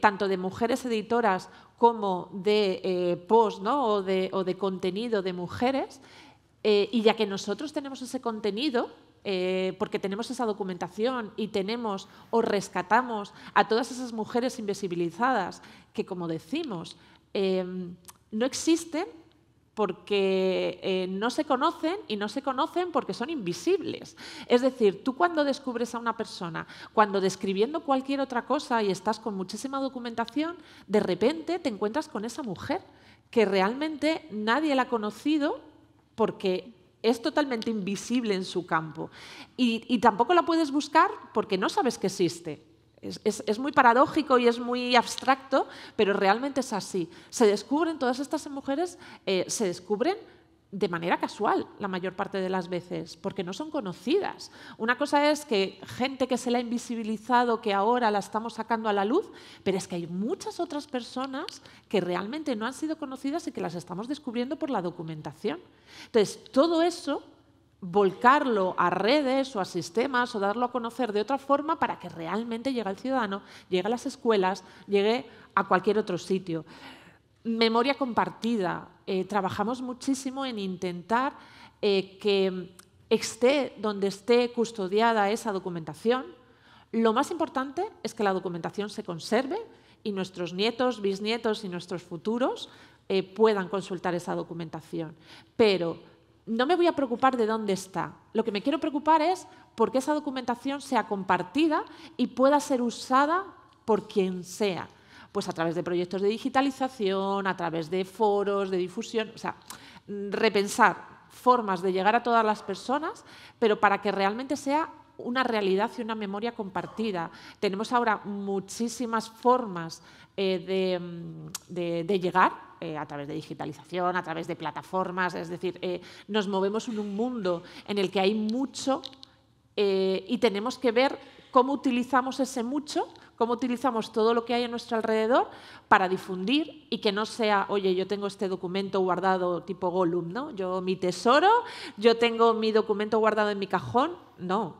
tanto de mujeres editoras como de post o, de, contenido de mujeres. y ya que nosotros tenemos ese contenido, eh, porque tenemos esa documentación y tenemos o rescatamos a todas esas mujeres invisibilizadas que, como decimos, em, no existen porque eh, no se conocen y no se conocen porque son invisibles. Es decir, tú cuando descubres a una persona, cuando describiendo cualquier otra cosa y estás con muchísima documentación, de repente te encuentras con esa mujer que realmente nadie la ha conocido porque es totalmente invisible en su campo. Y, tampoco la puedes buscar porque no sabes que existe. Es, muy paradójico y es muy abstracto, pero realmente es así. Se descubren, todas estas mujeres eh, se descubren de manera casual la mayor parte de las veces, porque no son conocidas. Una cosa es que gente que se la ha invisibilizado, que ahora la estamos sacando a la luz, pero es que hay muchas otras personas que realmente no han sido conocidas y que las estamos descubriendo por la documentación. Entonces, todo eso, volcarlo a redes o a sistemas o darlo a conocer de otra forma para que realmente llegue al ciudadano, llegue a las escuelas, llegue a cualquier otro sitio. Memoria compartida. Eh, trabajamos muchísimo en intentar eh, que esté donde esté custodiada esa documentación. Lo más importante es que la documentación se conserve y nuestros nietos, bisnietos y nuestros futuros eh, puedan consultar esa documentación. Pero no me voy a preocupar de dónde está. Lo que me quiero preocupar es por qué esa documentación sea compartida y pueda ser usada por quien sea pues a través de proyectos de digitalización, a través de foros, de difusión, o sea, repensar formas de llegar a todas las personas, pero para que realmente sea una realidad y una memoria compartida. Tenemos ahora muchísimas formas eh, mm, de, llegar eh, a través de digitalización, a través de plataformas, es decir, eh, nos movemos en un mundo en el que hay mucho y tenemos que ver cómo utilizamos ese mucho cómo utilizamos todo lo que hay a nuestro alrededor para difundir y que no sea, oye, yo tengo este documento guardado tipo Gollum, ¿no? Yo mi tesoro, yo tengo mi documento guardado en mi cajón. No,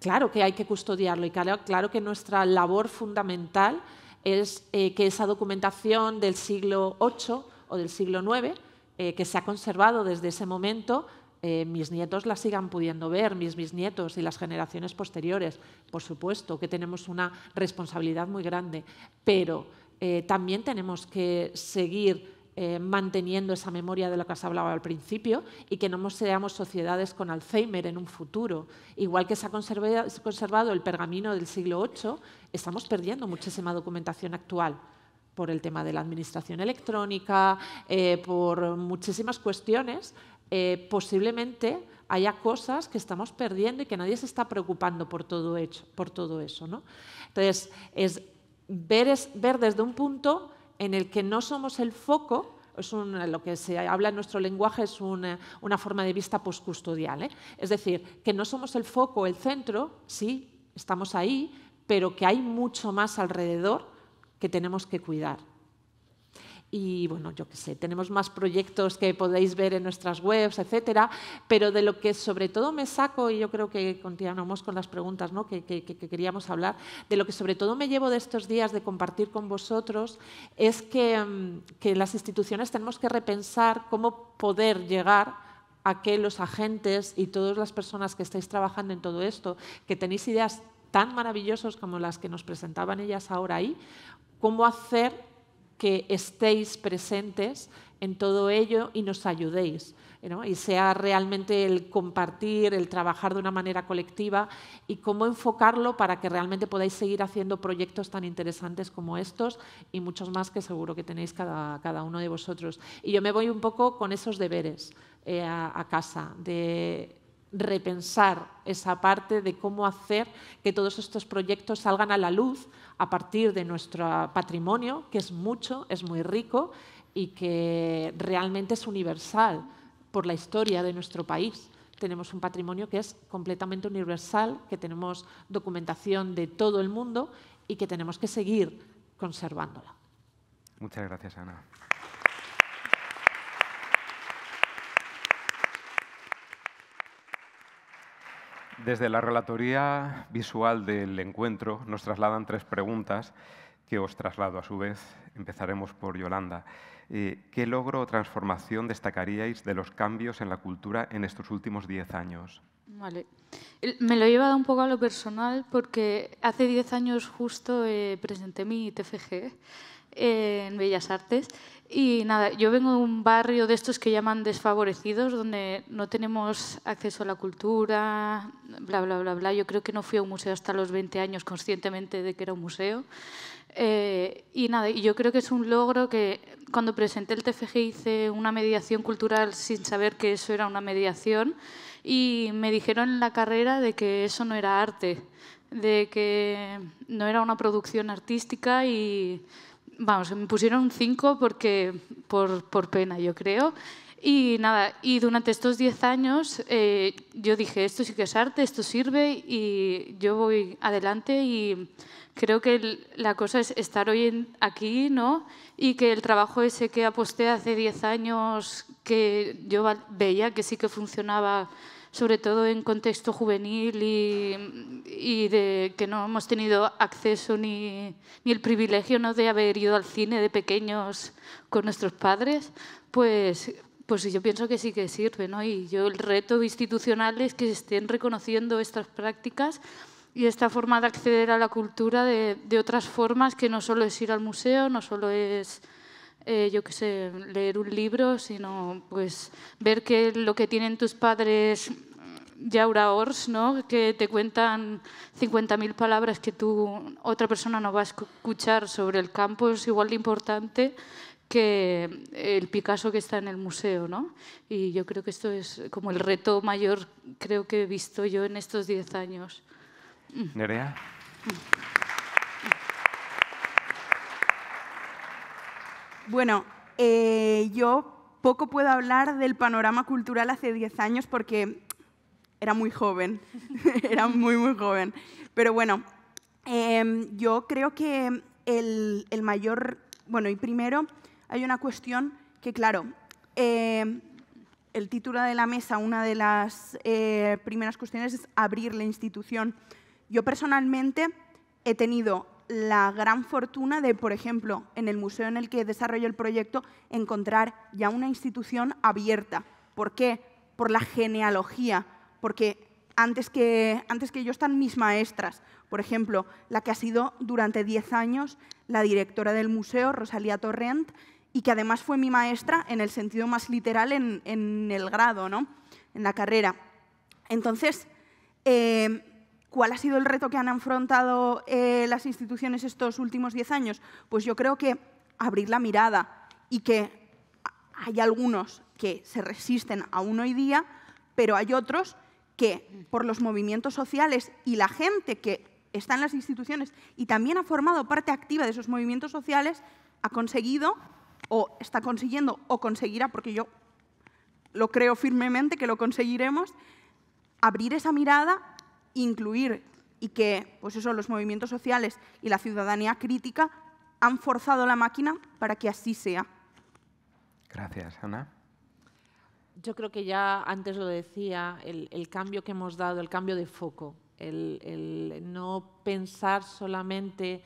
claro que hay que custodiarlo y claro, que nuestra labor fundamental es eh, que esa documentación del siglo VIII o del siglo IX, eh, que se ha conservado desde ese momento, eh, mis nietos la sigan pudiendo ver, mis nietos y las generaciones posteriores. Por supuesto que tenemos una responsabilidad muy grande, pero eh, también tenemos que seguir eh, manteniendo esa memoria de lo que has hablado al principio y que no seamos sociedades con Alzheimer en un futuro. Igual que se ha conservado el pergamino del siglo VIII, estamos perdiendo muchísima documentación actual por el tema de la administración electrónica, por muchísimas cuestiones eh, posiblemente haya cosas que estamos perdiendo y que nadie se está preocupando por todo, eso. Entonces, es ver, desde un punto en el que no somos el foco, es lo que se habla en nuestro lenguaje es una, forma de vista postcustodial. ¿eh? Es decir, que no somos el foco, el centro, sí, estamos ahí, pero que hay mucho más alrededor que tenemos que cuidar y bueno, yo qué sé, tenemos más proyectos que podéis ver en nuestras webs, etcétera, pero de lo que sobre todo me saco, y yo creo que continuamos con las preguntas ¿no? que, queríamos hablar, de lo que sobre todo me llevo de estos días de compartir con vosotros es que, mm, que las instituciones tenemos que repensar cómo poder llegar a que los agentes y todas las personas que estáis trabajando en todo esto, que tenéis ideas tan maravillosas como las que nos presentaban ellas ahora ahí, cómo hacer que estéis presentes en todo ello y nos ayudéis. Y sea realmente el compartir, el trabajar de una manera colectiva y cómo enfocarlo para que realmente podáis seguir haciendo proyectos tan interesantes como estos y muchos más que seguro que tenéis cada, uno de vosotros. Y yo me voy un poco con esos deberes eh, a, a casa, de repensar esa parte de cómo hacer que todos estos proyectos salgan a la luz a partir de nuestro patrimonio, que es mucho, es muy rico y que realmente es universal por la historia de nuestro país. Tenemos un patrimonio que es completamente universal, que tenemos documentación de todo el mundo y que tenemos que seguir conservándola. Muchas gracias, Ana. Desde la relatoría visual del encuentro nos trasladan tres preguntas que os traslado a su vez. Empezaremos por Yolanda. Eh, ¿Qué logro o transformación destacaríais de los cambios en la cultura en estos últimos diez años? Vale. Me lo he llevado un poco a lo personal porque hace diez años justo eh, presenté mi TFG en Bellas Artes. Y nada, yo vengo de un barrio de estos que llaman desfavorecidos, donde no tenemos acceso a la cultura, bla, bla, bla, bla. Yo creo que no fui a un museo hasta los 20 años conscientemente de que era un museo. Eh, y nada, y yo creo que es un logro que cuando presenté el TFG hice una mediación cultural sin saber que eso era una mediación y me dijeron en la carrera de que eso no era arte, de que no era una producción artística y vamos, me pusieron un 5 porque, por, pena, yo creo. Y nada, y durante estos 10 años eh, yo dije, esto sí que es arte, esto sirve y yo voy adelante y creo que la cosa es estar hoy aquí, ¿no? Y que el trabajo ese que aposté hace 10 años, que yo veía que sí que funcionaba sobre todo en contexto juvenil y, de que no hemos tenido acceso ni, ni el privilegio ¿no? de haber ido al cine de pequeños con nuestros padres, pues pues yo pienso que sí que sirve, ¿no? Y yo el reto institucional es que se estén reconociendo estas prácticas y esta forma de acceder a la cultura de, de otras formas que no solo es ir al museo, no solo es eh, yo qué sé, leer un libro, sino pues ver que lo que tienen tus padres Yaura Ors, ¿no? que te cuentan 50.000 palabras que tú, otra persona no va a escuchar sobre el campo, es igual de importante que el Picasso que está en el museo. ¿no? Y yo creo que esto es como el reto mayor creo que he visto yo en estos 10 años. Nerea. Mm. Bueno, eh, yo poco puedo hablar del panorama cultural hace 10 años porque era muy joven, era muy, muy joven. Pero bueno, em, yo creo que el, mayor, bueno, y primero hay una cuestión que, claro, em, el título de la mesa, una de las eh, primeras cuestiones es abrir la institución. Yo personalmente he tenido la gran fortuna de, por ejemplo, en el museo en el que desarrollo el proyecto, encontrar ya una institución abierta. ¿Por qué? Por la genealogía, porque antes que, antes que yo están mis maestras, por ejemplo, la que ha sido durante 10 años la directora del museo, Rosalía Torrent, y que además fue mi maestra en el sentido más literal en, el grado, ¿no? en la carrera. Entonces, eh, ¿Cuál ha sido el reto que han afrontado eh, las instituciones estos últimos diez años? Pues yo creo que abrir la mirada y que hay algunos que se resisten aún hoy día, pero hay otros que por los movimientos sociales y la gente que está en las instituciones y también ha formado parte activa de esos movimientos sociales, ha conseguido o está consiguiendo o conseguirá, porque yo lo creo firmemente que lo conseguiremos, abrir esa mirada incluir y que pues eso, los movimientos sociales y la ciudadanía crítica han forzado la máquina para que así sea. Gracias, Ana. Yo creo que ya antes lo decía, el, cambio que hemos dado, el cambio de foco, el, no pensar solamente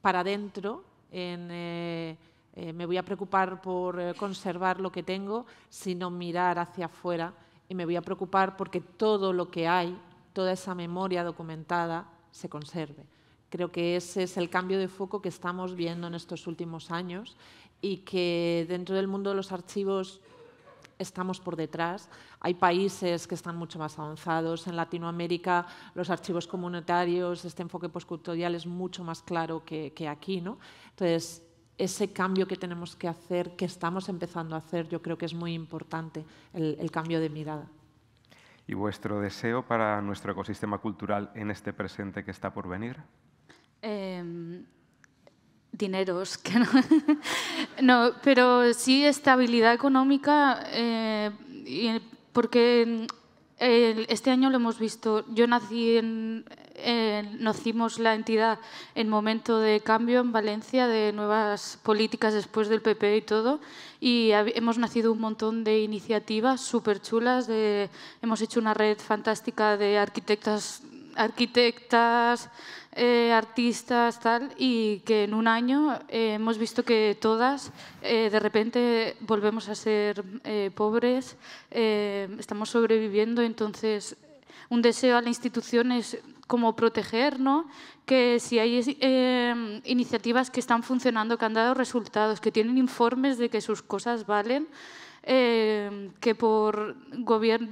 para adentro en... Eh, eh, me voy a preocupar por eh, conservar lo que tengo, sino mirar hacia afuera y me voy a preocupar porque todo lo que hay toda esa memoria documentada se conserve. Creo que ese es el cambio de foco que estamos viendo en estos últimos años y que dentro del mundo de los archivos estamos por detrás. Hay países que están mucho más avanzados. En Latinoamérica los archivos comunitarios, este enfoque postcultural es mucho más claro que, aquí. ¿no? Entonces, ese cambio que tenemos que hacer, que estamos empezando a hacer, yo creo que es muy importante, el cambio de mirada y vuestro deseo para nuestro ecosistema cultural en este presente que está por venir? Em, dineros, que no. pero sí estabilidad económica, eh, porque mm, este año lo hemos visto. Yo nací en, eh, la entidad en momento de cambio en Valencia, de nuevas políticas después del PP y todo, y hemos nacido un montón de iniciativas súper chulas. hemos hecho una red fantástica de arquitectas, arquitectas eh, artistas, tal, y que en un año eh, hemos visto que todas eh, de repente volvemos a ser pobres, estamos sobreviviendo, entonces un deseo a la institución es como no? que si hay eh, iniciativas que están funcionando, que han dado resultados, que tienen informes de que sus cosas valen, eh, que por gobierno,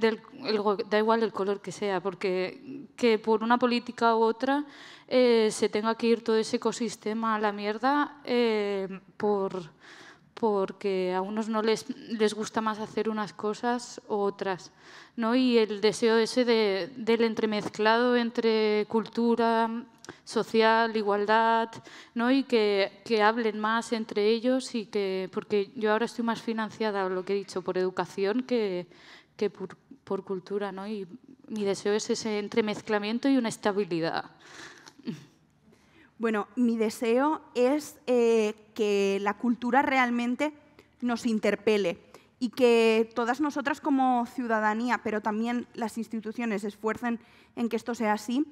da igual el color que sea, porque que por una política u otra eh, se tenga que ir todo ese ecosistema a la mierda por porque a unos no les, les gusta más hacer unas cosas u otras. ¿no? Y el deseo ese del entremezclado entre cultura social, igualdad, ¿no? y que, que, hablen más entre ellos, y que, porque yo ahora estoy más financiada, lo que he dicho, por educación que, que por, por, cultura. ¿no? Y mi deseo es ese entremezclamiento y una estabilidad. Bueno, mi deseo es eh, que la cultura realmente nos interpele y que todas nosotras como ciudadanía, pero también las instituciones, se esfuercen en que esto sea así,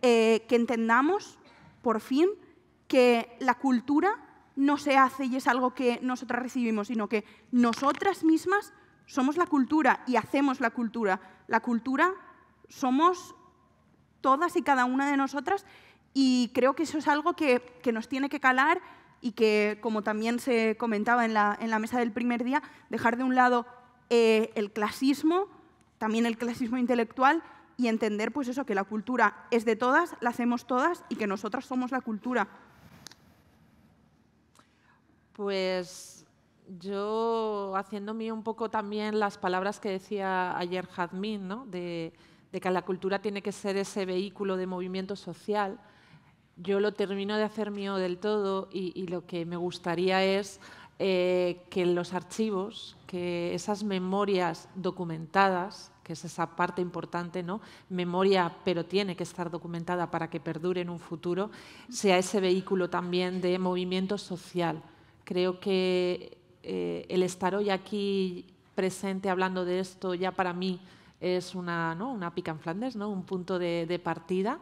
eh, que entendamos, por fin, que la cultura no se hace y es algo que nosotras recibimos, sino que nosotras mismas somos la cultura y hacemos la cultura. La cultura somos todas y cada una de nosotras y creo que eso es algo que, nos tiene que calar y que, como también se comentaba en la, en la mesa del primer día, dejar de un lado eh, el clasismo, también el clasismo intelectual, y entender pues eso, que la cultura es de todas, la hacemos todas y que nosotras somos la cultura. Pues yo haciendo mío un poco también las palabras que decía ayer Jazmín, ¿no? de, que la cultura tiene que ser ese vehículo de movimiento social, yo lo termino de hacer mío del todo y, lo que me gustaría es eh, que los archivos, que esas memorias documentadas, que es esa parte importante, ¿no? Memoria, pero tiene que estar documentada para que perdure en un futuro, sea ese vehículo también de movimiento social. Creo que eh, el estar hoy aquí presente hablando de esto ya para mí es una, una pica en Flandes, ¿no? un punto de partida.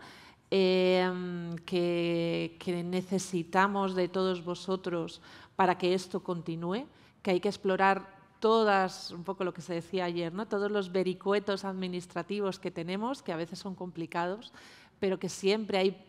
Em, que, necesitamos de todos vosotros para que esto continúe, que hay que explorar todas, un poco lo que se decía ayer, ¿no? todos los vericuetos administrativos que tenemos, que a veces son complicados, pero que siempre hay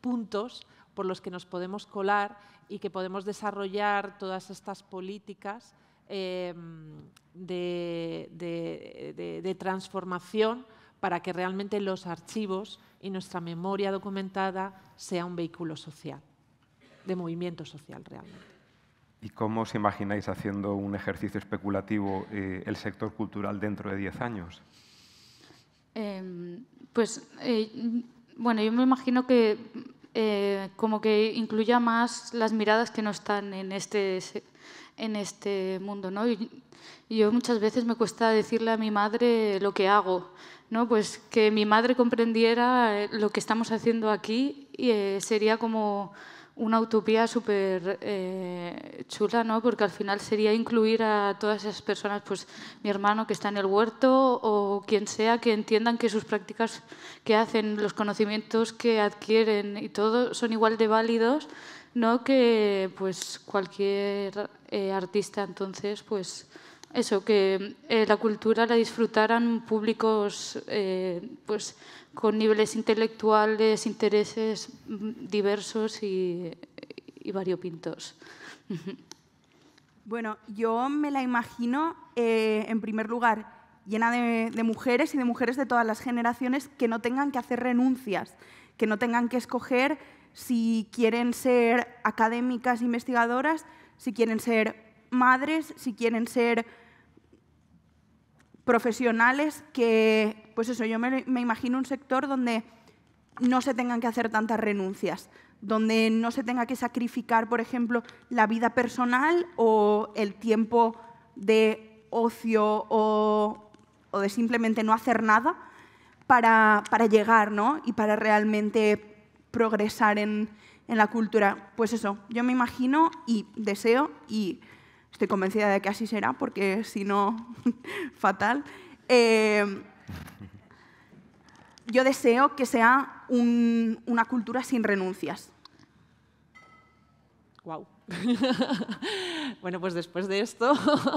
puntos por los que nos podemos colar y que podemos desarrollar todas estas políticas em, de transformación para que realmente los archivos y nuestra memoria documentada sea un vehículo social, de movimiento social realmente. ¿Y cómo os imagináis haciendo un ejercicio especulativo eh, el sector cultural dentro de 10 años? Em, pues, eh, bueno, yo me imagino que eh, como que incluya más las miradas que no están en este, en este mundo, ¿no? Y, yo muchas veces me cuesta decirle a mi madre lo que hago, ¿no? Pues que mi madre comprendiera eh, lo que estamos haciendo aquí y, eh, sería como una utopía súper eh, chula, ¿no? Porque al final sería incluir a todas esas personas, pues mi hermano que está en el huerto o quien sea, que entiendan que sus prácticas que hacen, los conocimientos que adquieren y todo son igual de válidos, ¿no? Que pues cualquier artista, entonces, pues eso, que eh, la cultura la disfrutaran públicos eh, pues, con niveles intelectuales, intereses mm, diversos y, variopintos. Bueno, yo me la imagino, eh, en primer lugar, llena de, mujeres y de mujeres de todas las generaciones que no tengan que hacer renuncias, que no tengan que escoger si quieren ser académicas, investigadoras, si quieren ser madres, si quieren ser profesionales que, pues eso, yo me, imagino un sector donde no se tengan que hacer tantas renuncias, donde no se tenga que sacrificar, por ejemplo, la vida personal o el tiempo de ocio o, de simplemente no hacer nada para, llegar ¿no? y para realmente progresar en la cultura. Pues eso, yo me imagino y deseo y Estoy convencida de que así será, porque si no, fatal. Eh, yo deseo que sea una cultura sin renuncias. Wow. bueno, pues después de esto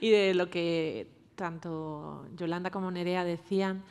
y de lo que tanto Yolanda como Nerea decían,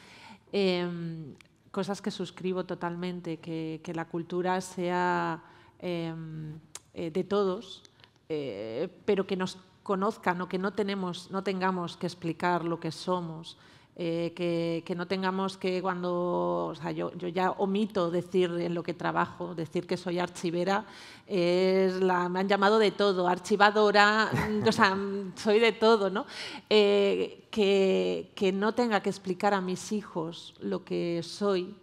em, cosas que suscribo totalmente, que, la cultura sea em, eh, de todos, eh, pero que nos conozcan o que no, tenemos, no tengamos que explicar lo que somos. Eh, que, que, no tengamos que cuando, o sea, yo, yo, ya omito decir en lo que trabajo, decir que soy archivera, es la, me han llamado de todo, archivadora, mm, o sea, mm, soy de todo, ¿no? Eh, que, que, no tenga que explicar a mis hijos lo que soy,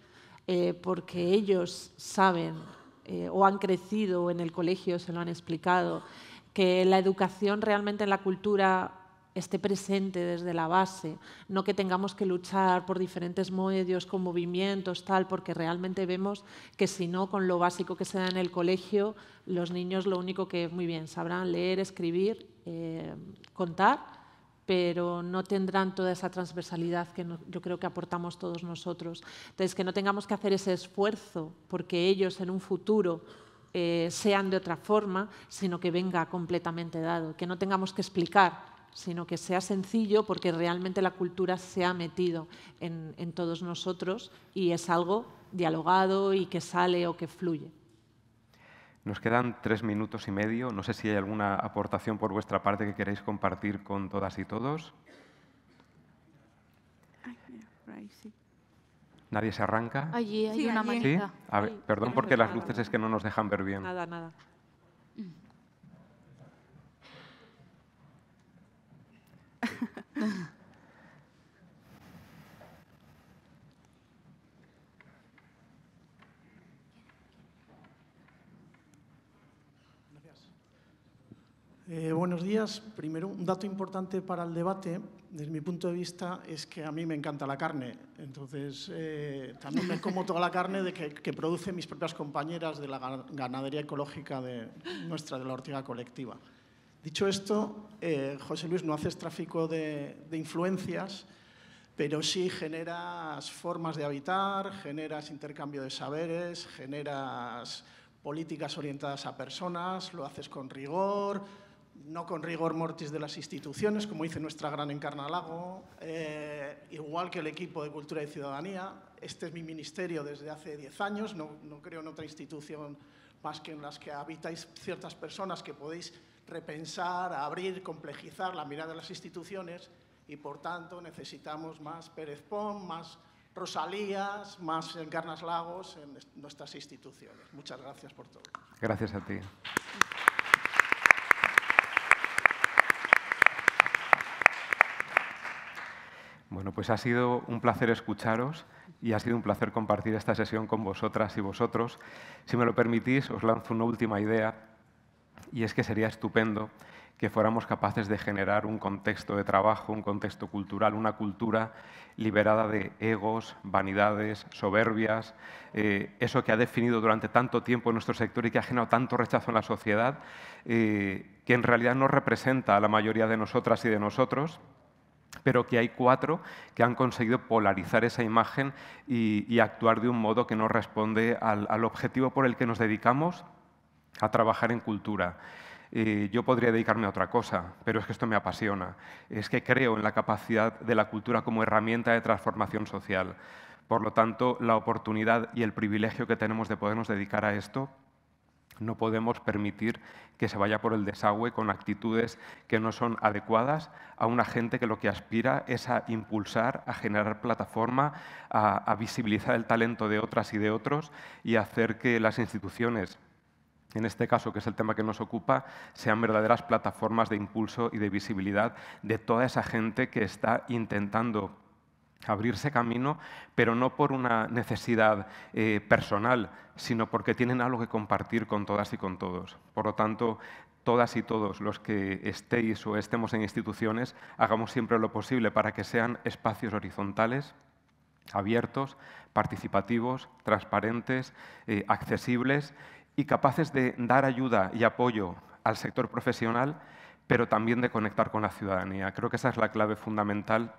porque ellos saben o han crecido en el colegio, se lo han explicado que la educación realmente en la cultura esté presente desde la base, no que tengamos que luchar por diferentes medios, con movimientos, tal, porque realmente vemos que si no, con lo básico que se da en el colegio, los niños lo único que muy bien sabrán leer, escribir, eh, contar, pero no tendrán toda esa transversalidad que yo creo que aportamos todos nosotros. Entonces, que no tengamos que hacer ese esfuerzo, porque ellos en un futuro eh, sean de otra forma, sino que venga completamente dado, que no tengamos que explicar, sino que sea sencillo porque realmente la cultura se ha metido en, todos nosotros y es algo dialogado y que sale o que fluye. Nos quedan tres minutos y medio. No sé si hay alguna aportación por vuestra parte que queréis compartir con todas y todos. ¿Nadie se arranca? Allí hay una allí. perdón porque las luces es que no nos dejan ver bien. Nada, nada. Eh, buenos días. Primero, un dato importante para el debate desde mi punto de vista, es que a mí me encanta la carne. Entonces, eh, también me como toda la carne de que, que, producen mis propias compañeras de la ganadería ecológica de, nuestra, de la hortiga colectiva. Dicho esto, eh, José Luis, no haces tráfico de, de influencias, pero sí generas formas de habitar, generas intercambio de saberes, generas políticas orientadas a personas, lo haces con rigor, no con rigor mortis de las instituciones, como dice nuestra gran Encarnalago, eh, igual que el equipo de Cultura y Ciudadanía. Este es mi ministerio desde hace 10 años, no, creo en otra institución más que en las que habitáis ciertas personas que podéis repensar, abrir, complejizar la mirada de las instituciones y, por tanto, necesitamos más Pérez Pón, más Rosalías, más Encarnas Lagos en nuestras instituciones. Muchas gracias por todo. Gracias a ti. Bueno, pues ha sido un placer escucharos y ha sido un placer compartir esta sesión con vosotras y vosotros. Si me lo permitís, os lanzo una última idea y es que sería estupendo que fuéramos capaces de generar un contexto de trabajo, un contexto cultural, una cultura liberada de egos, vanidades, soberbias, eh, eso que ha definido durante tanto tiempo nuestro sector y que ha generado tanto rechazo en la sociedad, eh, que en realidad no representa a la mayoría de nosotras y de nosotros pero que hay cuatro que han conseguido polarizar esa imagen y, actuar de un modo que no responde al, objetivo por el que nos dedicamos a trabajar en cultura. Eh, yo podría dedicarme a otra cosa, pero es que esto me apasiona. Es que creo en la capacidad de la cultura como herramienta de transformación social. Por lo tanto, la oportunidad y el privilegio que tenemos de podernos dedicar a esto no podemos permitir que se vaya por el desagüe con actitudes que no son adecuadas a una gente que lo que aspira es a impulsar, a generar plataforma, a, visibilizar el talento de otras y de otros y hacer que las instituciones en este caso, que es el tema que nos ocupa, sean verdaderas plataformas de impulso y de visibilidad de toda esa gente que está intentando abrirse camino, pero no por una necesidad eh, personal, sino porque tienen algo que compartir con todas y con todos. Por lo tanto, todas y todos los que estéis o estemos en instituciones, hagamos siempre lo posible para que sean espacios horizontales, abiertos, participativos, transparentes, eh, accesibles y capaces de dar ayuda y apoyo al sector profesional, pero también de conectar con la ciudadanía. Creo que esa es la clave fundamental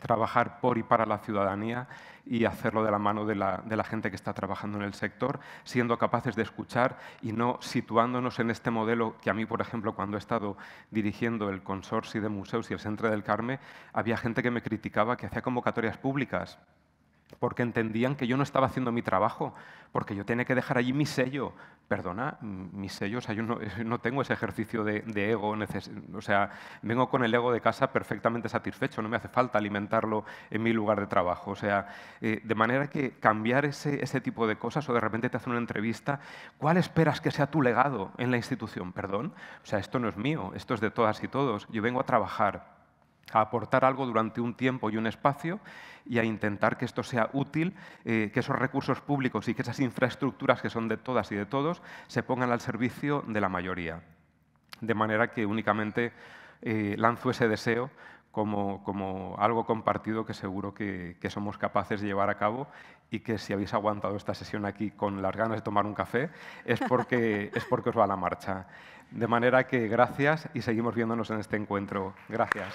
trabajar por y para la ciudadanía y hacerlo de la mano de la, gente que está trabajando en el sector, siendo capaces de escuchar y no situándonos en este modelo que a mí, por ejemplo, cuando he estado dirigiendo el consorcio de museos y el Centro del Carme, había gente que me criticaba que hacía convocatorias públicas porque entendían que yo no estaba haciendo mi trabajo, porque yo tenía que dejar allí mi sello. Perdona, mi sello, o sea, yo no, tengo ese ejercicio de, ego, o sea, vengo con el ego de casa perfectamente satisfecho, no me hace falta alimentarlo en mi lugar de trabajo. O sea, eh, de manera que cambiar ese, ese tipo de cosas o de repente te hacen una entrevista, ¿cuál esperas que sea tu legado en la institución? Perdón, o sea, esto no es mío, esto es de todas y todos, yo vengo a trabajar a aportar algo durante un tiempo y un espacio y a intentar que esto sea útil, eh, que esos recursos públicos y que esas infraestructuras que son de todas y de todos se pongan al servicio de la mayoría. De manera que únicamente eh, lanzo ese deseo como, como, algo compartido que seguro que, que, somos capaces de llevar a cabo y que si habéis aguantado esta sesión aquí con las ganas de tomar un café es porque, es porque os va a la marcha. De manera que gracias y seguimos viéndonos en este encuentro. Gracias.